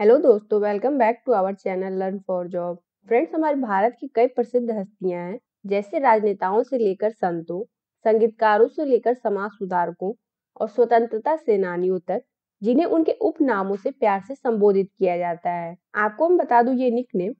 hello दोस्तों welcome back to our channel learn for job friends हमारे भारत की कई प्रसिद्ध हस्तियां हैं जैसे राजनेताओं से लेकर संतों संगीतकारों से लेकर समाज सुधारकों और स्वतंत्रता सेनानियों तक जिन्हें उनके उपनामों से प्यार से संबोधित किया जाता है आपको हम बता दूं ये निकनेम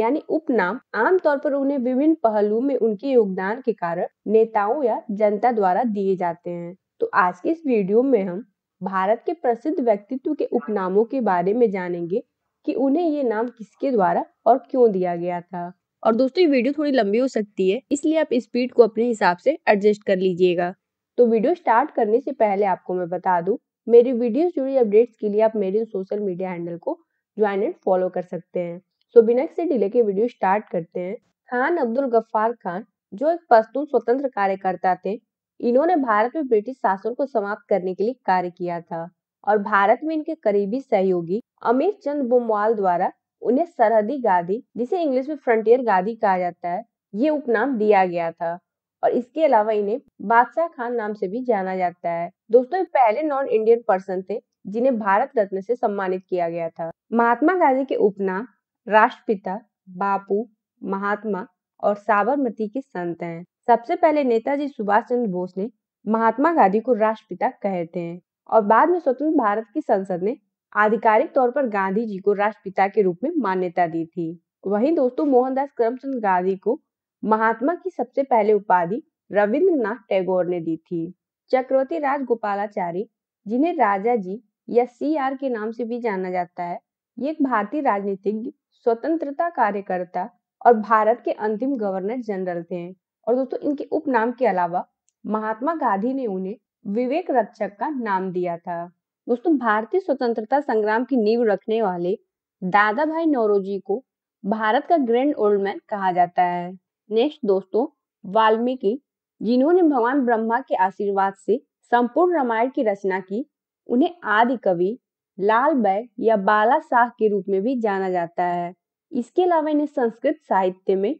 यानी उपनाम आमतौर पर उन्हें विभिन्न पहलुओं में उनके योगदान के कारण नेताओं या जनता द्वारा दिए जाते हैं तो आज की इस वीडियो में हम भारत के प्रसिद्ध व्यक्तित्व के उपनामों के बारे में जानेंगे कि उन्हें ये नाम किसके द्वारा और क्यों दिया गया था और दोस्तों ये वीडियो थोड़ी लंबी हो सकती है इसलिए आप स्पीड इस को अपने हिसाब से एडजस्ट कर लीजिएगा तो वीडियो स्टार्ट करने से पहले आपको मैं बता दूं मेरी वीडियो जुड़ी अपडेट्स के लिए आप मेरे सोशल मीडिया हैंडल को ज्वाइन एंड फॉलो कर सकते हैं सो बिना से डिले के वीडियो स्टार्ट करते हैं खान अब्दुल गफ्फार खान जो एक पश्तून स्वतंत्र कार्यकर्ता थे इन्होंने भारत में ब्रिटिश शासन को समाप्त करने के लिए कार्य किया था और भारत में इनके करीबी सहयोगी अमित चंद बुमवाल द्वारा उन्हें सरहदी गादी जिसे इंग्लिश में फ्रंटियर गादी कहा जाता है ये उपनाम दिया गया था और इसके अलावा इन्हें बादशाह खान नाम से भी जाना जाता है दोस्तों ये पहले नॉन इंडियन पर्सन थे जिन्हें भारत रत्न से सम्मानित किया गया था महात्मा गांधी के उपनाम राष्ट्रपिता बापू महात्मा और साबरमती के संत हैं सबसे पहले नेताजी सुभाष चंद्र बोस ने महात्मा गांधी को राष्ट्रपिता कहते हैं और बाद में स्वतंत्र भारत की संसद ने आधिकारिक तौर पर गांधी जी को राष्ट्रपिता के रूप में मान्यता दी थी वहीं दोस्तों मोहनदास करमचंद गांधी को महात्मा की सबसे पहले उपाधि रविंद्रनाथ टैगोर ने दी थी चक्रवर्ती राजगोपालाचारी जिन्हें राजा जी या सी आर के नाम से भी जाना जाता है ये एक भारतीय राजनीतिज्ञ स्वतंत्रता कार्यकर्ता और भारत के अंतिम गवर्नर जनरल थे और दोस्तों इनके उपनाम के अलावा महात्मा गांधी ने उन्हें विवेक रक्षक का नाम दिया था दोस्तों भारतीय स्वतंत्रता संग्राम की नींव रखने वाले दादा भाई नौरोजी को भारत का ग्रैंड ओल्ड मैन कहा जाता है नेक्स्ट दोस्तों वाल्मीकि जिन्होंने भगवान ब्रह्मा के आशीर्वाद से संपूर्ण रामायण की रचना की उन्हें आदि कवि लाल बै या बाला शाह के रूप में भी जाना जाता है इसके अलावा इन्हें संस्कृत साहित्य में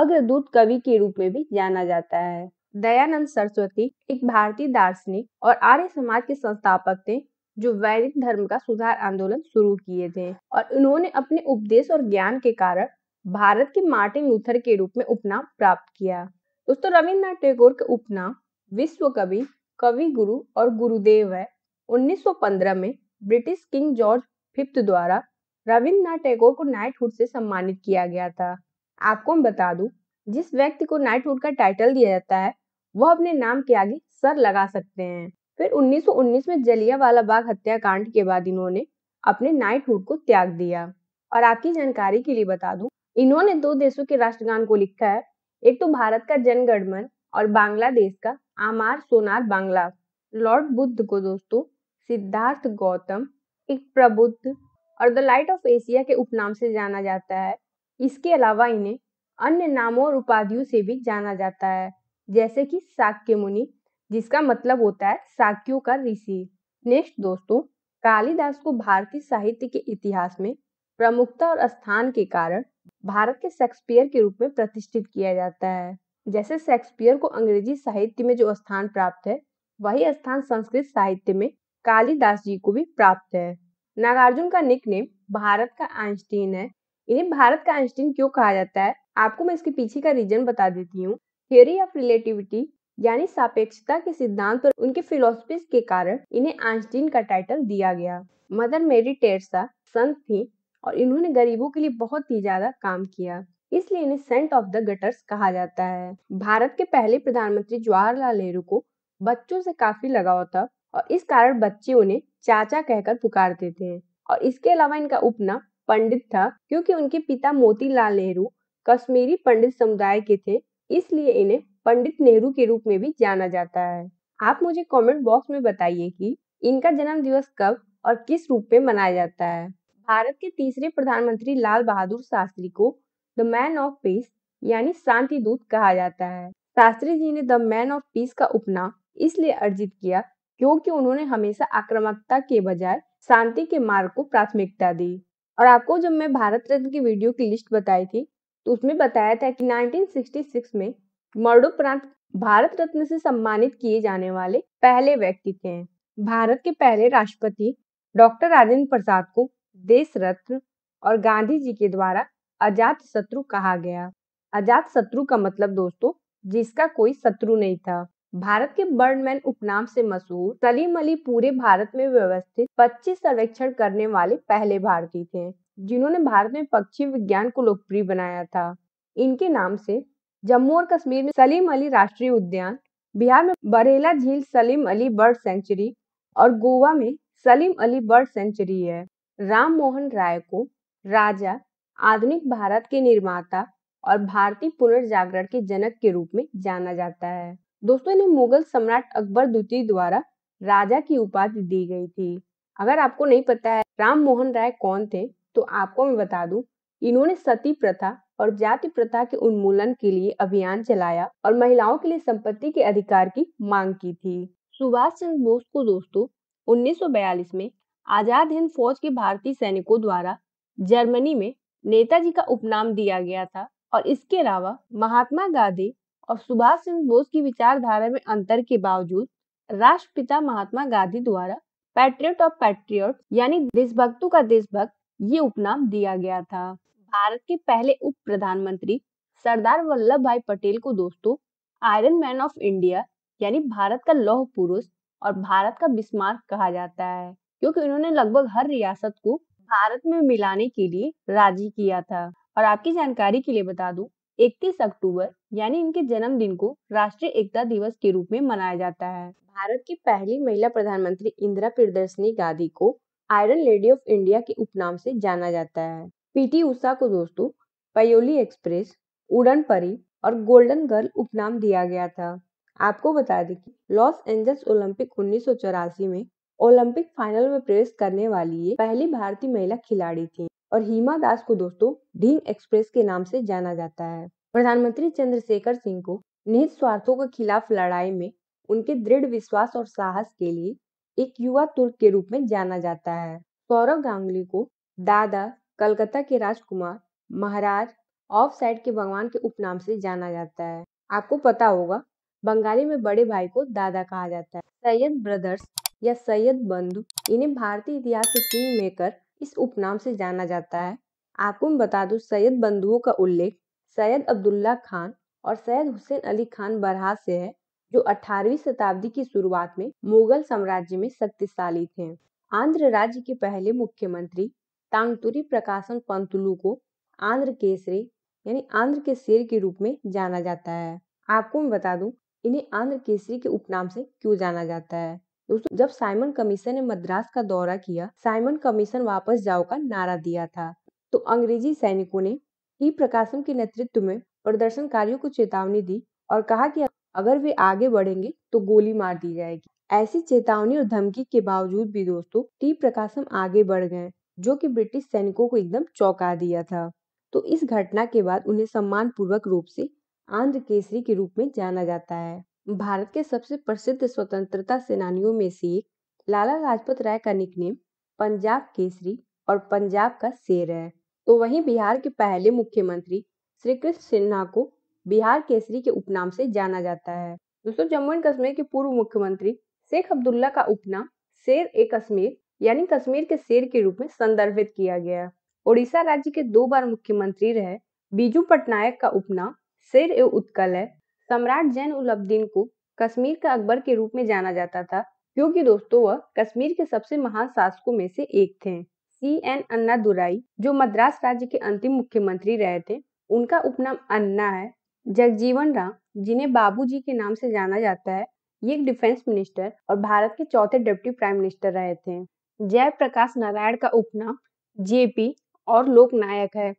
अग्रदूत कवि के रूप में भी जाना जाता है दयानंद सरस्वती एक भारतीय दार्शनिक और आर्य समाज के संस्थापक थे जो वैदिक धर्म का सुधार आंदोलन शुरू किए थे और उन्होंने अपने उपदेश और ज्ञान के कारण भारत के मार्टिन लूथर के रूप में उपनाम प्राप्त किया दोस्तों रविन्द्रनाथ टैगोर के उपनाम विश्व कवि कवि गुरु और गुरुदेव है 1915 में ब्रिटिश किंग जॉर्ज फिफ्थ द्वारा रविन्द्रनाथ टैगोर को नाइटहुड से सम्मानित किया गया था आपको मैं बता दूं जिस व्यक्ति को नाइटहुड का टाइटल दिया जाता है वह अपने नाम के आगे सर लगा सकते हैं फिर 1919 में जलिया वाला बाग हत्याकांड के बाद इन्होंने अपने नाइटहुड को त्याग दिया और आपकी जानकारी के लिए बता दूं इन्होंने दो देशों के राष्ट्रगान को लिखा है एक तो भारत का जनगणमन और बांग्लादेश का आमार सोनार बांग्ला लॉर्ड बुद्ध को दोस्तों सिद्धार्थ गौतम एक प्रबुद्ध और द लाइट ऑफ एशिया के उपनाम से जाना जाता है इसके अलावा इन्हें अन्य नामों और उपाधियों से भी जाना जाता है जैसे कि साक्य मुनि जिसका मतलब होता है साक्यों का ऋषि नेक्स्ट दोस्तों कालिदास को भारतीय साहित्य के इतिहास में प्रमुखता और स्थान के कारण भारत के शेक्सपियर के रूप में प्रतिष्ठित किया जाता है जैसे शेक्सपियर को अंग्रेजी साहित्य में जो स्थान प्राप्त है वही स्थान संस्कृत साहित्य में कालिदास जी को भी प्राप्त है नागार्जुन का निकनेम भारत का आइंस्टीन है इन्हें भारत का आइंस्टीन क्यों कहा जाता है आपको मैं इसके पीछे का रीजन बता देती हूँ थियोरी ऑफ रिलेटिविटी यानी सापेक्षता के सिद्धांत और उनके फिलोसफी के कारण इन्हें आइंस्टीन का टाइटल दिया गया मदर मेरी टेरसा संत थी और इन्होंने गरीबों के लिए बहुत ही ज्यादा काम किया इसलिए इन्हें सेंट ऑफ द गटर्स कहा जाता है भारत के पहले प्रधानमंत्री जवाहरलाल नेहरू को बच्चों से काफी लगाव था और इस कारण बच्चे उन्हें चाचा कहकर पुकारते थे और इसके अलावा इनका उपना पंडित था क्योंकि उनके पिता मोतीलाल नेहरू कश्मीरी पंडित समुदाय के थे इसलिए इन्हें पंडित नेहरू के रूप में भी जाना जाता है आप मुझे कमेंट बॉक्स में बताइए कि इनका जन्म दिवस कब और किस रूप में मनाया जाता है भारत के तीसरे प्रधानमंत्री लाल बहादुर शास्त्री को द मैन ऑफ पीस यानी शांति दूत कहा जाता है शास्त्री जी ने द मैन ऑफ पीस का उपनाम इसलिए अर्जित किया क्योंकि उन्होंने हमेशा आक्रामकता के बजाय शांति के मार्ग को प्राथमिकता दी और आपको जब मैं भारत रत्न की वीडियो की लिस्ट बताई थी तो उसमें बताया था कि 1966 में मरणोपरांत भारत रत्न से सम्मानित किए जाने वाले पहले व्यक्ति थे भारत के पहले राष्ट्रपति डॉक्टर राजेंद्र प्रसाद को देश रत्न और गांधी जी के द्वारा अजात शत्रु कहा गया अजात शत्रु का मतलब दोस्तों जिसका कोई शत्रु नहीं था भारत के बर्डमैन उपनाम से मशहूर सलीम अली पूरे भारत में व्यवस्थित 25 सर्वेक्षण करने वाले पहले भारतीय थे जिन्होंने भारत में पक्षी विज्ञान को लोकप्रिय बनाया था इनके नाम से जम्मू और कश्मीर में सलीम अली राष्ट्रीय उद्यान बिहार में बरेला झील सलीम अली बर्ड सेंचुरी और गोवा में सलीम अली बर्ड सेंचुरी है राम मोहन राय को राजा आधुनिक भारत के निर्माता और भारतीय पुनर्जागरण के जनक के रूप में जाना जाता है दोस्तों इन्हें मुगल सम्राट अकबर द्वितीय द्वारा राजा की उपाधि दी गई थी अगर आपको नहीं पता है राम मोहन राय कौन थे तो आपको मैं बता दूं इन्होंने सती प्रथा और जाति प्रथा के उन्मूलन के लिए अभियान चलाया और महिलाओं के लिए संपत्ति के अधिकार की मांग की थी सुभाष चंद्र बोस को दोस्तों 1942 में आजाद हिंद फौज के भारतीय सैनिकों द्वारा जर्मनी में नेताजी का उपनाम दिया गया था और इसके अलावा महात्मा गांधी और सुभाष चंद्र बोस की विचारधारा में अंतर के बावजूद राष्ट्रपिता महात्मा गांधी द्वारा पैट्रियट ऑफ पैट्रियट यानी देशभक्तों का देशभक्त ये उपनाम दिया गया था भारत के पहले उप प्रधानमंत्री सरदार वल्लभ भाई पटेल को दोस्तों आयरन मैन ऑफ इंडिया यानी भारत का लौह पुरुष और भारत का बिस्मार्क कहा जाता है क्योंकि उन्होंने लगभग हर रियासत को भारत में मिलाने के लिए राजी किया था और आपकी जानकारी के लिए बता दूं 31 अक्टूबर यानी इनके जन्मदिन को राष्ट्रीय एकता दिवस के रूप में मनाया जाता है भारत की पहली महिला प्रधानमंत्री इंदिरा प्रियदर्शनी गांधी को आयरन लेडी ऑफ इंडिया के उपनाम से जाना जाता है पीटी उषा को दोस्तों पयोली एक्सप्रेस उड़न परी और गोल्डन गर्ल उपनाम दिया गया था आपको बता दें कि लॉस एंजल्स ओलंपिक उन्नीस में ओलंपिक फाइनल में प्रवेश करने वाली ये पहली भारतीय महिला खिलाड़ी थी और हीमा दास को दोस्तों ढींग एक्सप्रेस के नाम से जाना जाता है प्रधानमंत्री चंद्रशेखर सिंह को निहित स्वार्थों के खिलाफ लड़ाई में उनके दृढ़ विश्वास और साहस के लिए एक युवा तुर्क के रूप में जाना जाता है सौरव गांगुली को दादा कलकत्ता के राजकुमार महाराज ऑफ साइड के भगवान के उपनाम से जाना जाता है आपको पता होगा बंगाली में बड़े भाई को दादा कहा जाता है सैयद ब्रदर्स या सैयद बंधु इन्हें भारतीय इतिहास के किंग मेकर इस उपनाम से जाना जाता है आपको बता दो सैयद बंधुओं का उल्लेख सैयद अब्दुल्ला खान और सैयद हुसैन अली खान बरहा से है जो 18वीं शताब्दी की शुरुआत में मुगल साम्राज्य में शक्तिशाली थे आंध्र राज्य के पहले मुख्यमंत्री तांगतुरी प्रकाशन पंतुलु को आंध्र केसरी यानी आंध्र के शेर के रूप में जाना जाता है आपको मैं बता दूं इन्हें आंध्र केसरी के उपनाम से क्यों जाना जाता है दोस्तों जब साइमन कमीशन ने मद्रास का दौरा किया साइमन कमीशन वापस जाओ का नारा दिया था तो अंग्रेजी सैनिकों ने टी प्रकाशम के नेतृत्व में प्रदर्शनकारियों को चेतावनी दी और कहा कि अगर वे आगे बढ़ेंगे तो गोली मार दी जाएगी ऐसी चेतावनी और धमकी के बावजूद भी दोस्तों टी प्रकाशम आगे बढ़ गए जो कि ब्रिटिश सैनिकों को एकदम चौंका दिया था तो इस घटना के बाद उन्हें सम्मान पूर्वक रूप से आंध्र केसरी के रूप में जाना जाता है भारत के सबसे प्रसिद्ध स्वतंत्रता सेनानियों में से एक लाला लाजपत राय का निकनेम पंजाब केसरी और पंजाब का शेर है तो वहीं बिहार के पहले मुख्यमंत्री श्री कृष्ण सिन्हा को बिहार केसरी के उपनाम से जाना जाता है दोस्तों जम्मू एंड कश्मीर के पूर्व मुख्यमंत्री शेख अब्दुल्ला का उपनाम शेर ए कश्मीर यानी कश्मीर के शेर के रूप में संदर्भित किया गया ओडिशा राज्य के दो बार मुख्यमंत्री रहे बीजू पटनायक का उपनाम शेर ए उत्कल है सम्राट जैन उल अब्दीन को कश्मीर का अकबर के रूप में जाना जाता था क्योंकि दोस्तों वह कश्मीर के सबसे महान शासकों में से एक थे सी एन अन्ना दुराई जो मद्रास राज्य के अंतिम मुख्यमंत्री रहे थे उनका उपनाम अन्ना है जगजीवन राम जिन्हें बाबूजी के नाम से जाना जाता है ये डिफेंस मिनिस्टर और भारत के चौथे डिप्टी प्राइम मिनिस्टर रहे थे जयप्रकाश नारायण का उपनाम जेपी और लोकनायक है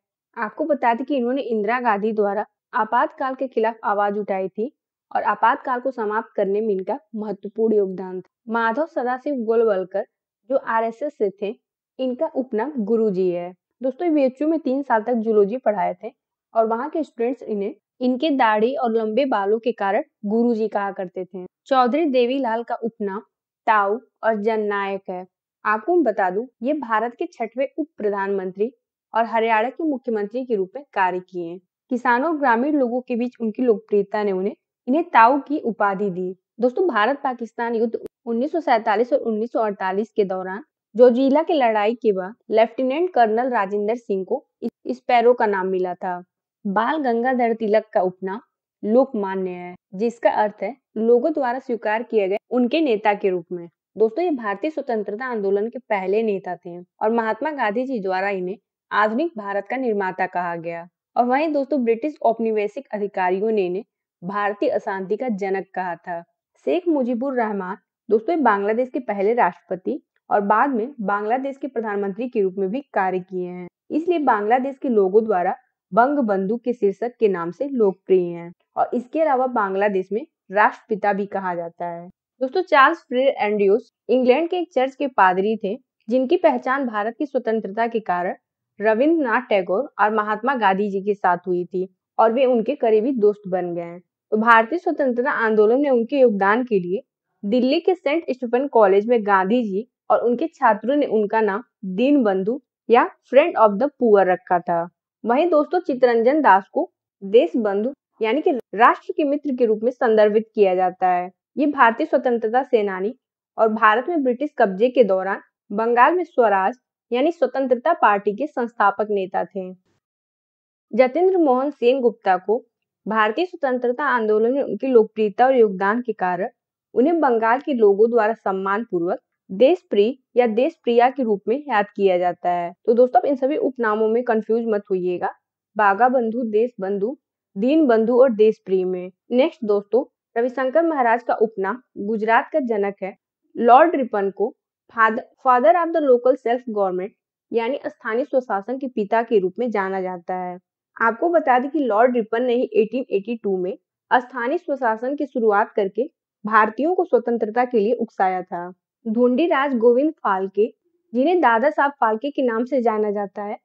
आपको बता दें कि इन्होंने इंदिरा गांधी द्वारा आपातकाल के खिलाफ आवाज उठाई थी और आपातकाल को समाप्त करने में इनका महत्वपूर्ण योगदान था माधव सदाशिव गोलवलकर जो आरएसएस से थे इनका उपनाम गुरु जी है दोस्तों वीएचयू में तीन साल तक जूलॉजी पढ़ाए थे और वहाँ के स्टूडेंट्स इन्हें इनके दाढ़ी और लंबे बालों के कारण गुरु जी कहा करते थे चौधरी देवीलाल का उपनाम ताऊ और जननायक है आपको बता दूं ये भारत के छठवें उप प्रधानमंत्री और हरियाणा के मुख्यमंत्री के रूप में कार्य किए किसानों और ग्रामीण लोगों के बीच उनकी लोकप्रियता ने उन्हें इन्हें ताऊ की उपाधि दी दोस्तों भारत पाकिस्तान युद्ध 1947 और 1948 के दौरान जोजीला की लड़ाई के बाद लेफ्टिनेंट कर्नल राजेंद्र सिंह को पैरो का नाम मिला था बाल गंगाधर तिलक का उपनाम लोकमान्य है जिसका अर्थ है लोगों द्वारा स्वीकार किए गए उनके नेता के रूप में दोस्तों ये भारतीय स्वतंत्रता आंदोलन के पहले नेता थे और महात्मा गांधी जी द्वारा इन्हें आधुनिक भारत का निर्माता कहा गया और वहीं दोस्तों ब्रिटिश औपनिवेशिक अधिकारियों ने इन्हें भारतीय अशांति का जनक कहा था शेख मुजीबुर रहमान दोस्तों बांग्लादेश के पहले राष्ट्रपति और बाद में बांग्लादेश के प्रधानमंत्री के रूप में भी कार्य किए हैं इसलिए बांग्लादेश के लोगों द्वारा बंग बंधु के शीर्षक के नाम से लोकप्रिय हैं और इसके अलावा बांग्लादेश में राष्ट्रपिता भी कहा जाता है दोस्तों चार्ल्स फ्रेर एंड्रयूस इंग्लैंड के एक चर्च के पादरी थे जिनकी पहचान भारत की स्वतंत्रता के कारण रविन्द्रनाथ टैगोर और महात्मा गांधी जी के साथ हुई थी और वे उनके करीबी दोस्त बन गए तो भारतीय स्वतंत्रता आंदोलन में उनके योगदान के लिए दिल्ली के सेंट स्टीफन कॉलेज में गांधी जी और उनके छात्रों ने उनका नाम दीन बंधु या फ्रेंड ऑफ द पुअर रखा था वहीं दोस्तों चित्रंजन दास को देश बंधु यानी कि राष्ट्र के मित्र के रूप में संदर्भित किया जाता है ये भारतीय स्वतंत्रता सेनानी और भारत में ब्रिटिश कब्जे के दौरान बंगाल में स्वराज यानी स्वतंत्रता पार्टी के संस्थापक नेता थे जतेंद्र मोहन सेन गुप्ता को भारतीय स्वतंत्रता आंदोलन में उनकी लोकप्रियता और योगदान के कारण उन्हें बंगाल के लोगों द्वारा सम्मान पूर्वक देश प्रिय या देश प्रिया के रूप में याद किया जाता है तो दोस्तों आप इन सभी उपनामों में कंफ्यूज मत होइएगा बागा बंधु देश बंधु दीन बंधु और देश में नेक्स्ट दोस्तों रविशंकर महाराज का उपनाम गुजरात का जनक है लॉर्ड रिपन को father of the local self government यानी स्थानीय स्वशासन के पिता के रूप में जाना जाता है आपको बता दें कि लॉर्ड रिपन ने ही 1882 में स्थानीय स्वशासन की शुरुआत करके भारतीयों को स्वतंत्रता के लिए उकसाया था ढूंढी राज गोविंद फालके जिन्हें दादा साहब फालके के नाम से जाना जाता है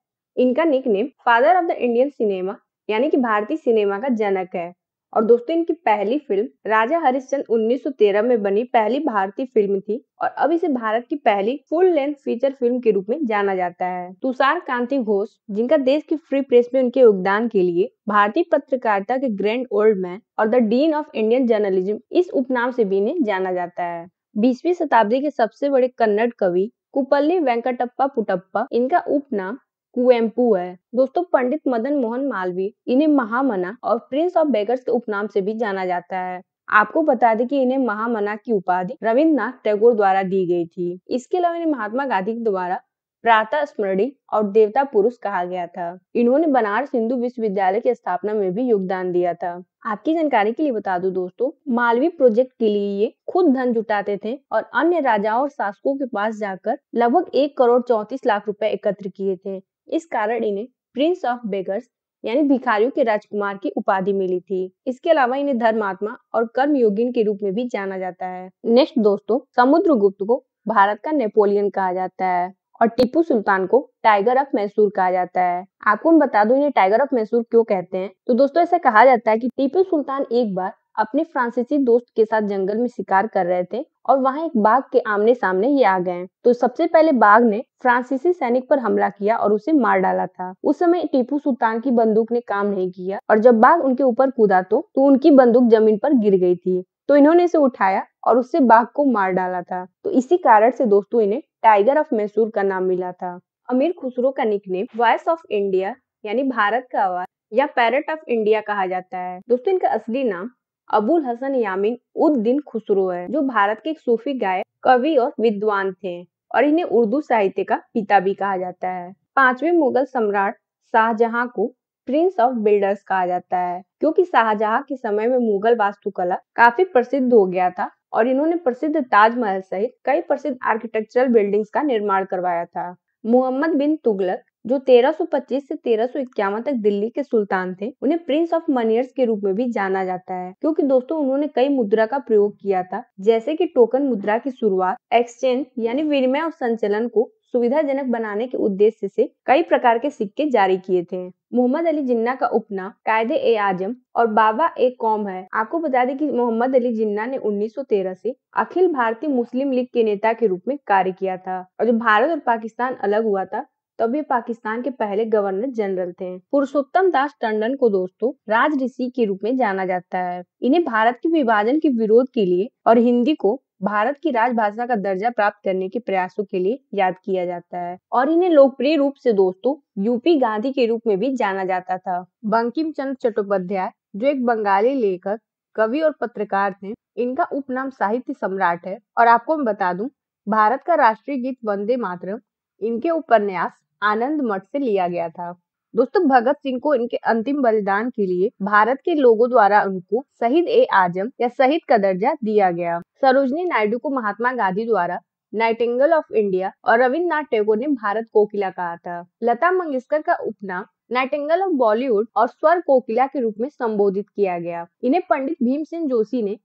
इनका nickname father of the Indian cinema यानी कि भारतीय सिनेमा का जनक है और दोस्तों इनकी पहली फिल्म राजा हरिश्चंद 1913 में बनी पहली भारतीय फिल्म थी और अब इसे भारत की पहली फुल लेंथ फीचर फिल्म के रूप में जाना जाता है तुषार कांति घोष जिनका देश की फ्री प्रेस में उनके योगदान के लिए भारतीय पत्रकारिता के ग्रैंड ओल्ड मैन और the dean of Indian journalism इस उपनाम से भी इन्हें जाना जाता है बीसवीं शताब्दी के सबसे बड़े कन्नड़ कवि कुपल्ली वेंकटप्पा पुटप्पा इनका उपनाम कुएम्पू है दोस्तों पंडित मदन मोहन मालवीय इन्हें महामना और प्रिंस ऑफ बेगर्स के उपनाम से भी जाना जाता है आपको बता दें कि इन्हें महामना की उपाधि रविन्द्रनाथ टैगोर द्वारा दी गई थी इसके अलावा इन्हें महात्मा गांधी द्वारा प्रातः स्मरणी और देवता पुरुष कहा गया था इन्होंने बनारस हिंदू विश्वविद्यालय की स्थापना में भी योगदान दिया था आपकी जानकारी के लिए बता दूं दोस्तों मालवी प्रोजेक्ट के लिए ये खुद धन जुटाते थे और अन्य राजाओं और शासकों के पास जाकर लगभग एक करोड़ चौतीस लाख रुपए एकत्र किए थे इस कारण इन्हें प्रिंस ऑफ बेगर्स यानी भिखारियों के राजकुमार की उपाधि मिली थी इसके अलावा इन्हें धर्मात्मा और कर्म योगिन के रूप में भी जाना जाता है नेक्स्ट दोस्तों समुद्र गुप्त को भारत का नेपोलियन कहा जाता है और टीपू सुल्तान को टाइगर ऑफ मैसूर कहा जाता है आपको मैं बता दूं ये टाइगर ऑफ मैसूर क्यों कहते हैं तो दोस्तों ऐसा कहा जाता है कि टीपू सुल्तान एक बार अपने फ्रांसीसी दोस्त के साथ जंगल में शिकार कर रहे थे और वहां एक बाघ के आमने सामने ये आ गए तो सबसे पहले बाघ ने फ्रांसीसी सैनिक पर हमला किया और उसे मार डाला था उस समय टीपू सुल्तान की बंदूक ने काम नहीं किया और जब बाघ उनके ऊपर कूदा तो, तो उनकी बंदूक जमीन पर गिर गई थी तो इन्होंने इसे उठाया और उससे बाघ को मार डाला था तो इसी कारण से दोस्तों इन्हें टाइगर ऑफ मैसूर का नाम मिला था अमीर खुसरो का निकनेम वॉइस ऑफ इंडिया यानी भारत का आवाज या पैरट ऑफ इंडिया कहा जाता है दोस्तों इनका असली नाम अबुल हसन यामिन उद दिन खुसरो है जो भारत के एक सूफी गायक कवि और विद्वान थे और इन्हें उर्दू साहित्य का पिता भी कहा जाता है पांचवें मुगल सम्राट शाहजहां को प्रिंस ऑफ बिल्डर्स कहा जाता है क्योंकि शाहजहां के समय में मुगल वास्तुकला काफी प्रसिद्ध हो गया था और इन्होंने प्रसिद्ध ताजमहल सहित कई प्रसिद्ध आर्किटेक्चरल बिल्डिंग्स का निर्माण करवाया था मोहम्मद बिन तुगलक जो 1325 से 1351 तक दिल्ली के सुल्तान थे उन्हें प्रिंस ऑफ मनियर्स के रूप में भी जाना जाता है क्योंकि दोस्तों उन्होंने कई मुद्रा का प्रयोग किया था जैसे कि टोकन मुद्रा की शुरुआत एक्सचेंज यानी विनिमय और संचलन को सुविधाजनक बनाने के उद्देश्य से कई प्रकार के सिक्के जारी किए थे मोहम्मद अली जिन्ना का उपना कायदे ए आजम और बाबा ए कौम है आपको बता दें कि मोहम्मद अली जिन्ना ने 1913 से अखिल भारतीय मुस्लिम लीग के नेता के रूप में कार्य किया था और जब भारत और पाकिस्तान अलग हुआ था तब ये पाकिस्तान के पहले गवर्नर जनरल थे पुरुषोत्तम दास टंडन को दोस्तों राज ऋषि के रूप में जाना जाता है इन्हें भारत के विभाजन के विरोध के लिए और हिंदी को भारत की राजभाषा का दर्जा प्राप्त करने के प्रयासों के लिए याद किया जाता है और इन्हें लोकप्रिय रूप से दोस्तों यूपी गांधी के रूप में भी जाना जाता था बंकिम चंद्र चट्टोपाध्याय जो एक बंगाली लेखक कवि और पत्रकार थे इनका उपनाम साहित्य सम्राट है और आपको मैं बता दूं भारत का राष्ट्रीय गीत वंदे मातरम इनके उपन्यास आनंद मठ से लिया गया था दोस्तों भगत सिंह को इनके अंतिम बलिदान के लिए भारत के लोगों द्वारा उनको शहीद ए आजम या शहीद का दर्जा दिया गया सरोजनी नायडू को महात्मा गांधी द्वारा नाइटिंगल ऑफ इंडिया और रविन्द्रनाथ टैगोर ने भारत कोकिला कहा था लता मंगेशकर का उपनाम नाइटिंगल ऑफ बॉलीवुड और स्वर कोकिला के रूप में संबोधित किया गया इन्हें पंडित भीमसेन जोशी ने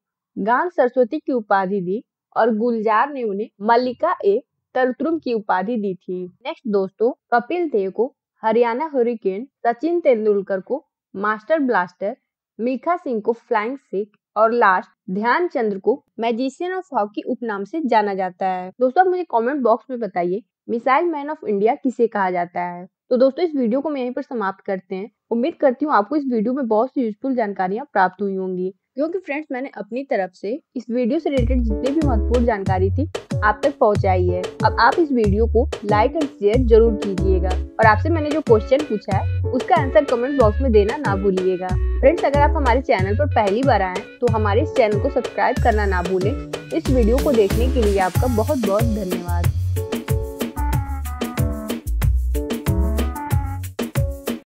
गांग सरस्वती की उपाधि दी और गुलजार ने उन्हें मल्लिका ए तरतुम की उपाधि दी थी नेक्स्ट दोस्तों कपिल देव को हरियाणा हरिकेन सचिन तेंदुलकर को मास्टर ब्लास्टर मीखा सिंह को फ्लाइंग सिख और लास्ट ध्यान चंद्र को मैजिशियन ऑफ हॉकी उपनाम से जाना जाता है दोस्तों आप मुझे कमेंट बॉक्स में बताइए मिसाइल मैन ऑफ इंडिया किसे कहा जाता है तो दोस्तों इस वीडियो को मैं यहीं पर समाप्त करते हैं उम्मीद करती हूँ आपको इस वीडियो में बहुत सी यूजफुल जानकारियाँ प्राप्त हुई होंगी क्योंकि फ्रेंड्स मैंने अपनी तरफ से इस वीडियो से रिलेटेड जितनी भी महत्वपूर्ण जानकारी थी आप तक पहुंचाई है अब आप इस वीडियो को लाइक एंड शेयर जरूर कीजिएगा और आपसे मैंने जो क्वेश्चन पूछा है उसका आंसर कमेंट बॉक्स में देना ना भूलिएगा फ्रेंड्स अगर आप हमारे चैनल पर पहली बार आए तो हमारे इस चैनल को सब्सक्राइब करना ना भूलें इस वीडियो को देखने के लिए आपका बहुत बहुत धन्यवाद